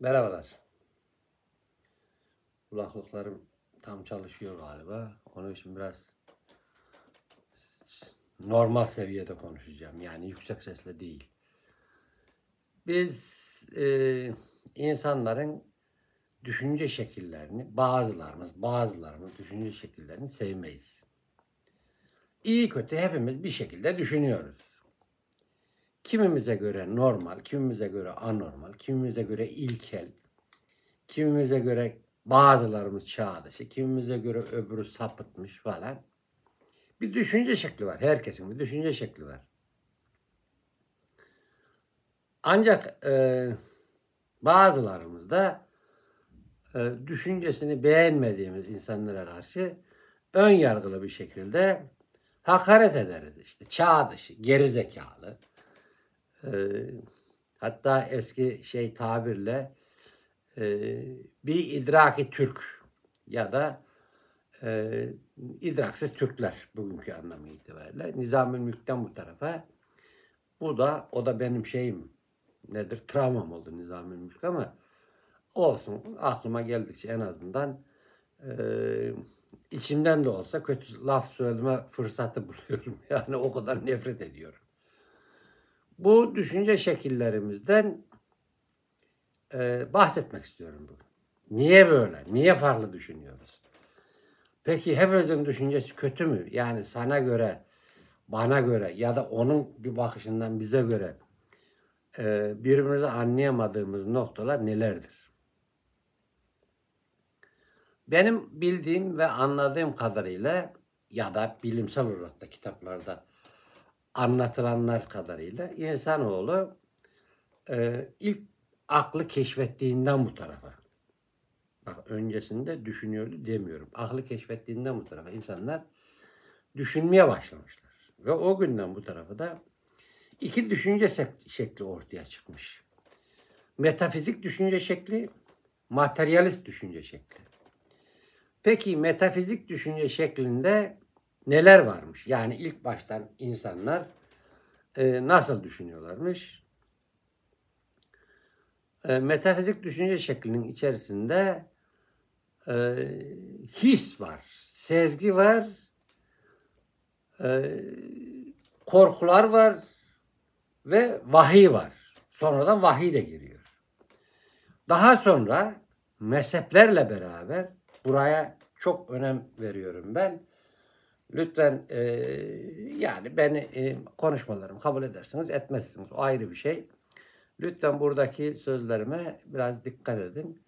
Merhabalar. Kulaklıklarım tam çalışıyor galiba. Onun için biraz normal seviyede konuşacağım. Yani yüksek sesle değil. Biz e, insanların düşünce şekillerini bazılarımız bazılarımız düşünce şekillerini sevmeyiz. İyi kötü hepimiz bir şekilde düşünüyoruz. Kimimize göre normal, kimimize göre anormal, kimimize göre ilkel, kimimize göre bazılarımız çağ dışı, kimimize göre öbürü sapıtmış falan. Bir düşünce şekli var. Herkesin bir düşünce şekli var. Ancak e, bazılarımız da e, düşüncesini beğenmediğimiz insanlara karşı ön yargılı bir şekilde hakaret ederiz. İşte çağ dışı, gerizekalı. Ee, hatta eski şey tabirle e, bir idraki Türk ya da e, idraksız Türkler bugünkü anlamı itibariyle. Nizamül Mülk'ten bu tarafa. Bu da o da benim şeyim nedir? Travmam oldu Nizamül Mülk ama olsun aklıma geldikçe en azından e, içimden de olsa kötü laf söyleme fırsatı buluyorum. Yani o kadar nefret ediyorum. Bu düşünce şekillerimizden e, bahsetmek istiyorum bugün. Niye böyle? Niye farklı düşünüyoruz? Peki hepimizin düşüncesi kötü mü? Yani sana göre, bana göre ya da onun bir bakışından bize göre e, birbirimizi anlayamadığımız noktalar nelerdir? Benim bildiğim ve anladığım kadarıyla ya da bilimsel olarak da kitaplarda anlatılanlar kadarıyla insanoğlu e, ilk aklı keşfettiğinden bu tarafa. Bak öncesinde düşünüyordu demiyorum. Aklı keşfettiğinden bu tarafa insanlar düşünmeye başlamışlar. Ve o günden bu tarafa da iki düşünce şekli ortaya çıkmış. Metafizik düşünce şekli, materyalist düşünce şekli. Peki metafizik düşünce şeklinde neler varmış? Yani ilk baştan insanlar e, nasıl düşünüyorlarmış? E, metafizik düşünce şeklinin içerisinde e, his var, sezgi var, e, korkular var ve vahiy var. Sonradan vahiy de giriyor. Daha sonra mezheplerle beraber buraya çok önem veriyorum ben Lütfen e, yani beni e, konuşmalarımı kabul edersiniz etmezsiniz. O ayrı bir şey. Lütfen buradaki sözlerime biraz dikkat edin.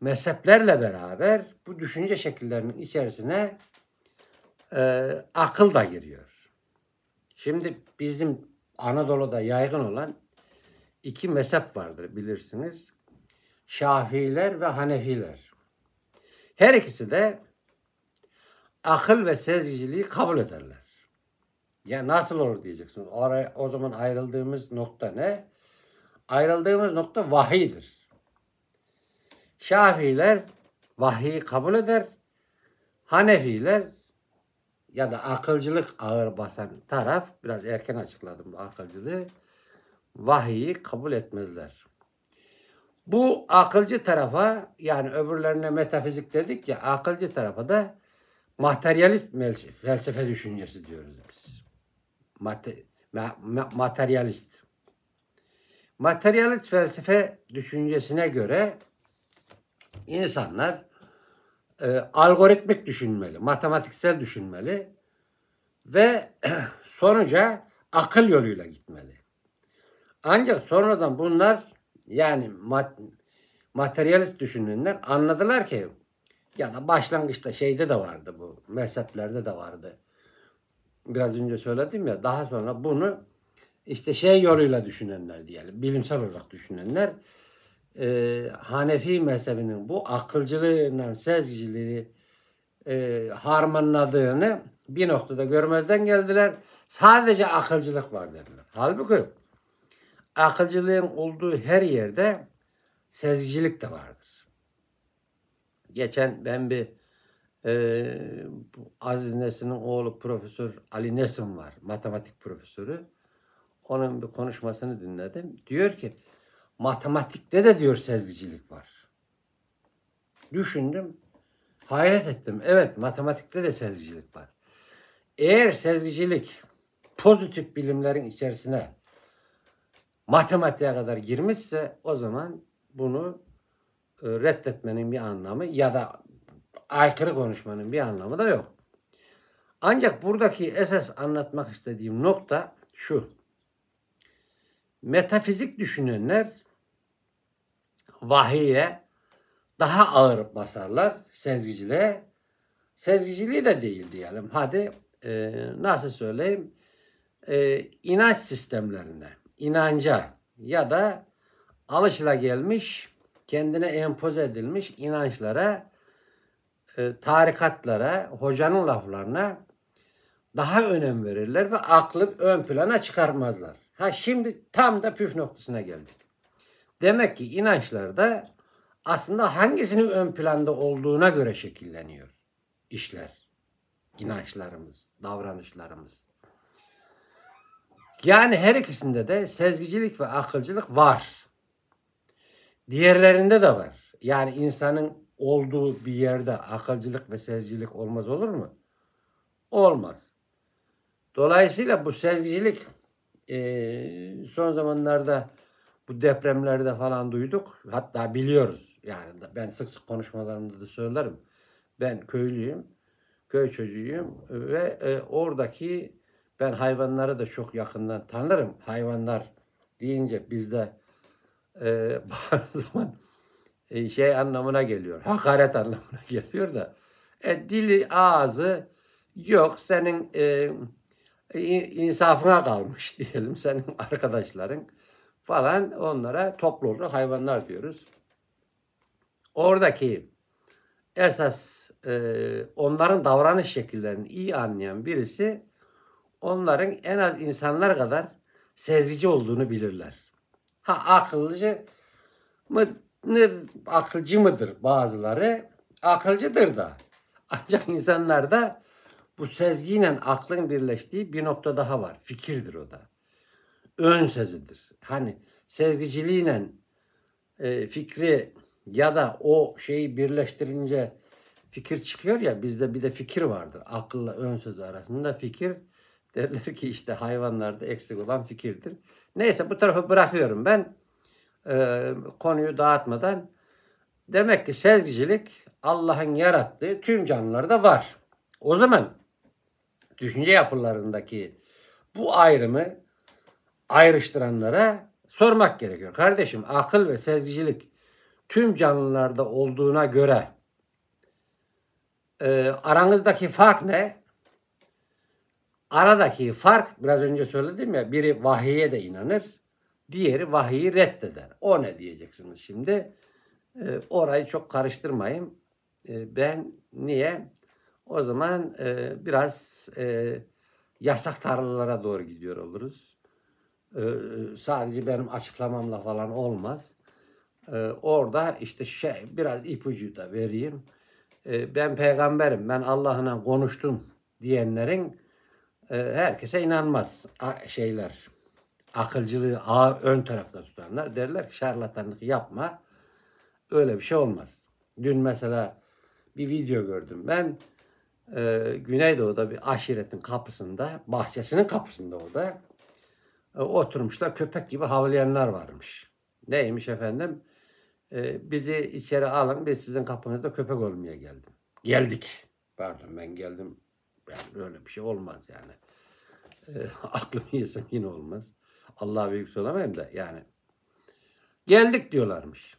Mezheplerle beraber bu düşünce şekillerinin içerisine e, akıl da giriyor. Şimdi bizim Anadolu'da yaygın olan iki mezhep vardır bilirsiniz. Şafiler ve Hanefiler. Her ikisi de akıl ve sezgiciliği kabul ederler. Ya nasıl olur diyeceksin. Oraya, o zaman ayrıldığımız nokta ne? Ayrıldığımız nokta vahidir. Şafiler vahiyi kabul eder. Hanefiler ya da akılcılık ağır basan taraf, biraz erken açıkladım bu akılcılığı, vahiyi kabul etmezler. Bu akılcı tarafa yani öbürlerine metafizik dedik ya akılcı tarafa da materyalist felsefe düşüncesi diyoruz biz. Mate, ma, ma, materyalist. Materyalist felsefe düşüncesine göre insanlar e, algoritmik düşünmeli, matematiksel düşünmeli ve sonuca akıl yoluyla gitmeli. Ancak sonradan bunlar yani mat, materyalist düşünenler anladılar ki ya da başlangıçta şeyde de vardı bu. Mezheplerde de vardı. Biraz önce söyledim ya daha sonra bunu işte şey yoluyla düşünenler diyelim. Bilimsel olarak düşünenler e, Hanefi mezhebinin bu akılcılığıyla sezgiciliği e, harmanladığını bir noktada görmezden geldiler. Sadece akılcılık var dediler. Halbuki akılcılığın olduğu her yerde sezgicilik de vardır. Geçen ben bir e, Aziz Nesin'in oğlu Profesör Ali Nesin var. Matematik profesörü. Onun bir konuşmasını dinledim. Diyor ki matematikte de diyor sezgicilik var. Düşündüm. Hayret ettim. Evet matematikte de sezgicilik var. Eğer sezgicilik pozitif bilimlerin içerisine matematiğe kadar girmişse o zaman bunu e, reddetmenin bir anlamı ya da aykırı konuşmanın bir anlamı da yok. Ancak buradaki esas anlatmak istediğim nokta şu. Metafizik düşünenler vahiye daha ağır basarlar sezgiciliğe. Sezgiciliği de değil diyelim. Hadi e, nasıl söyleyeyim? E, inanç sistemlerine, inanca ya da alışılagelmiş gelmiş kendine empoze edilmiş inançlara, e, tarikatlara, hocanın laflarına daha önem verirler ve aklı ön plana çıkarmazlar. Ha şimdi tam da püf noktasına geldik. Demek ki inançlarda aslında hangisinin ön planda olduğuna göre şekilleniyor işler, inançlarımız, davranışlarımız. Yani her ikisinde de sezgicilik ve akılcılık var. Diğerlerinde de var. Yani insanın olduğu bir yerde akılcılık ve sezcilik olmaz olur mu? Olmaz. Dolayısıyla bu sezgicilik e, son zamanlarda bu depremlerde falan duyduk. Hatta biliyoruz. Yani ben sık sık konuşmalarımda da söylerim. Ben köylüyüm, köy çocuğuyum ve e, oradaki ben hayvanları da çok yakından tanırım. Hayvanlar deyince bizde e, bazı zaman e, şey anlamına geliyor. Hakaret anlamına geliyor da. E, dili, ağzı yok. Senin e, e insafına kalmış diyelim. Senin arkadaşların falan onlara topluluk hayvanlar diyoruz. Oradaki esas e, onların davranış şekillerini iyi anlayan birisi onların en az insanlar kadar sezici olduğunu bilirler. Ha akılcı mı ne akılcı mıdır bazıları? Akılcıdır da. Ancak insanlarda bu sezgiyle aklın birleştiği bir nokta daha var. Fikirdir o da. Ön sezidir. Hani sezgiciliğiyle e, fikri ya da o şeyi birleştirince fikir çıkıyor ya bizde bir de fikir vardır. Akılla ön söz arasında fikir Derler ki işte hayvanlarda eksik olan fikirdir. Neyse bu tarafı bırakıyorum ben e, konuyu dağıtmadan. Demek ki sezgicilik Allah'ın yarattığı tüm canlılarda var. O zaman düşünce yapılarındaki bu ayrımı ayrıştıranlara sormak gerekiyor. Kardeşim akıl ve sezgicilik tüm canlılarda olduğuna göre e, aranızdaki fark ne? Aradaki fark biraz önce söyledim ya biri vahiye de inanır, diğeri vahiyi reddeder. O ne diyeceksiniz şimdi? E, orayı çok karıştırmayayım. E, ee, ben niye? O zaman e, biraz e, yasak tarlalara doğru gidiyor oluruz. E, sadece benim açıklamamla falan olmaz. E, orada işte şey biraz ipucu da vereyim. E, ben peygamberim, ben Allah'ına konuştum diyenlerin ee, herkese inanmaz şeyler. Akılcılığı ağır ön tarafta tutanlar derler ki şarlatanlık yapma. Öyle bir şey olmaz. Dün mesela bir video gördüm. Ben e, Güneydoğu'da bir aşiretin kapısında, bahçesinin kapısında o da e, oturmuşlar köpek gibi havlayanlar varmış. Neymiş efendim? E, bizi içeri alın biz sizin kapınızda köpek olmaya geldim. Geldik. Pardon ben geldim yani öyle bir şey olmaz yani. E, aklımı yesem yine olmaz. Allah büyük söylemeyeyim de yani. Geldik diyorlarmış.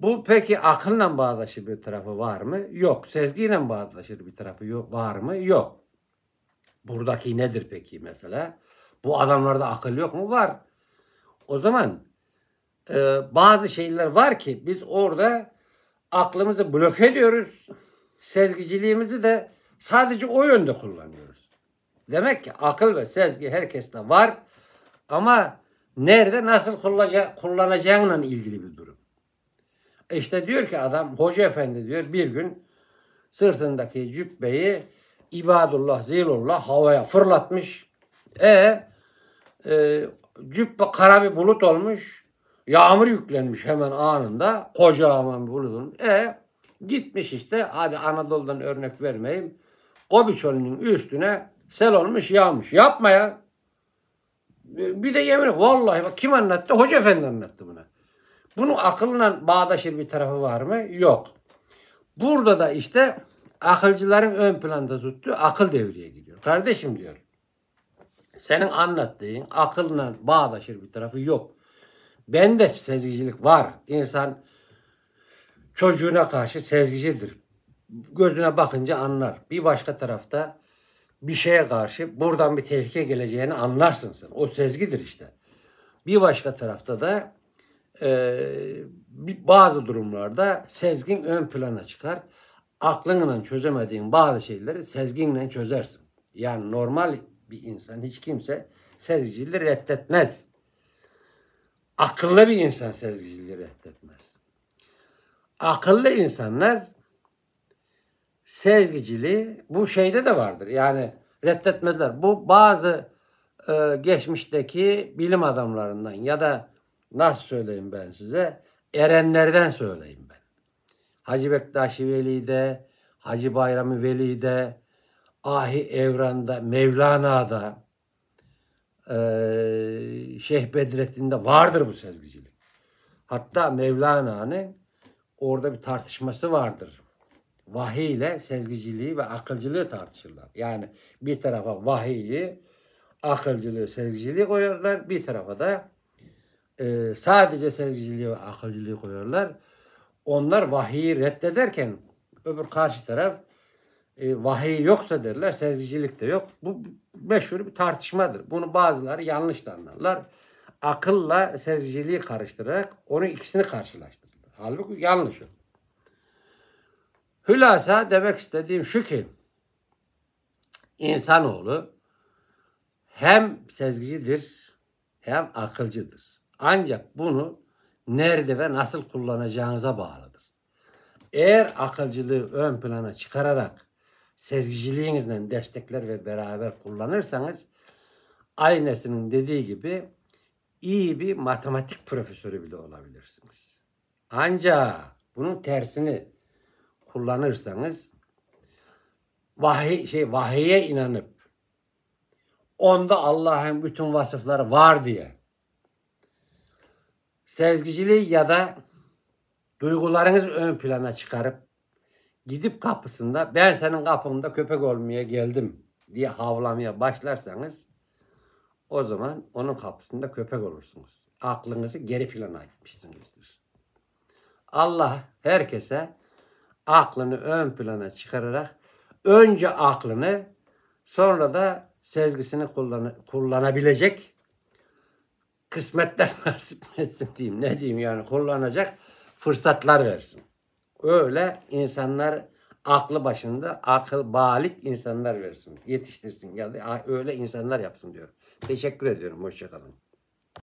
Bu peki akılla bağdaşır bir tarafı var mı? Yok. Sezgiyle bağdaşır bir tarafı yok, var mı? Yok. Buradaki nedir peki mesela? Bu adamlarda akıl yok mu? Var. O zaman e, bazı şeyler var ki biz orada aklımızı blok ediyoruz. Sezgiciliğimizi de Sadece o yönde kullanıyoruz. Demek ki akıl ve sezgi herkeste var ama nerede nasıl kullanacağınla ilgili bir durum. İşte diyor ki adam hoca efendi diyor bir gün sırtındaki cübbeyi İbadullah Zilullah havaya fırlatmış. E, e cübbe kara bir bulut olmuş. Yağmur yüklenmiş hemen anında. Kocaman bulutun. E gitmiş işte hadi Anadolu'dan örnek vermeyeyim. Kobiçoli'nin üstüne sel olmuş yağmış. Yapma ya. E, bir de yemin vallahi bak kim anlattı? Hoca efendi anlattı bunu. Bunun akılla bağdaşır bir tarafı var mı? Yok. Burada da işte akılcıların ön planda tuttuğu akıl devreye gidiyor. Kardeşim diyor. Senin anlattığın akılla bağdaşır bir tarafı yok. Bende sezgicilik var. İnsan çocuğuna karşı sezgicidir gözüne bakınca anlar. Bir başka tarafta bir şeye karşı buradan bir tehlike geleceğini anlarsın sen. O sezgidir işte. Bir başka tarafta da e, bazı durumlarda sezgin ön plana çıkar. Aklınla çözemediğin bazı şeyleri sezginle çözersin. Yani normal bir insan hiç kimse sezgiciliği reddetmez. Akıllı bir insan sezgiciliği reddetmez. Akıllı insanlar sezgiciliği bu şeyde de vardır. Yani reddetmediler. Bu bazı e, geçmişteki bilim adamlarından ya da nasıl söyleyeyim ben size erenlerden söyleyeyim ben. Hacı Bektaşi Veli'de, Hacı Bayramı Veli'de, Ahi Evran'da, Mevlana'da, e, Şeyh Bedrettin'de vardır bu sezgicilik. Hatta Mevlana'nın orada bir tartışması vardır vahiy ile sezgiciliği ve akılcılığı tartışırlar. Yani bir tarafa vahiyi, akılcılığı, sezgiciliği koyarlar. Bir tarafa da e, sadece sezgiciliği ve akılcılığı koyarlar. Onlar vahiyi reddederken öbür karşı taraf e, vahiy yoksa derler, sezgicilik de yok. Bu meşhur bir tartışmadır. Bunu bazıları yanlış anlarlar. Akılla sezgiciliği karıştırarak onu ikisini karşılaştırırlar. Halbuki yanlış o. Hülasa demek istediğim şu ki insanoğlu hem sezgicidir hem akılcıdır. Ancak bunu nerede ve nasıl kullanacağınıza bağlıdır. Eğer akılcılığı ön plana çıkararak sezgiciliğinizle destekler ve beraber kullanırsanız Aynes'in dediği gibi iyi bir matematik profesörü bile olabilirsiniz. Ancak bunun tersini kullanırsanız vahiy şey vahiye inanıp onda Allah'ın bütün vasıfları var diye sezgiciliği ya da duygularınız ön plana çıkarıp gidip kapısında ben senin kapında köpek olmaya geldim diye havlamaya başlarsanız o zaman onun kapısında köpek olursunuz. Aklınızı geri plana atmışsınızdır. Allah herkese aklını ön plana çıkararak önce aklını sonra da sezgisini kullan kullanabilecek kısmetler nasip etsin diyeyim. Ne diyeyim yani kullanacak fırsatlar versin. Öyle insanlar aklı başında akıl balik insanlar versin. Yetiştirsin. Yani öyle insanlar yapsın diyorum. Teşekkür ediyorum. Hoşçakalın.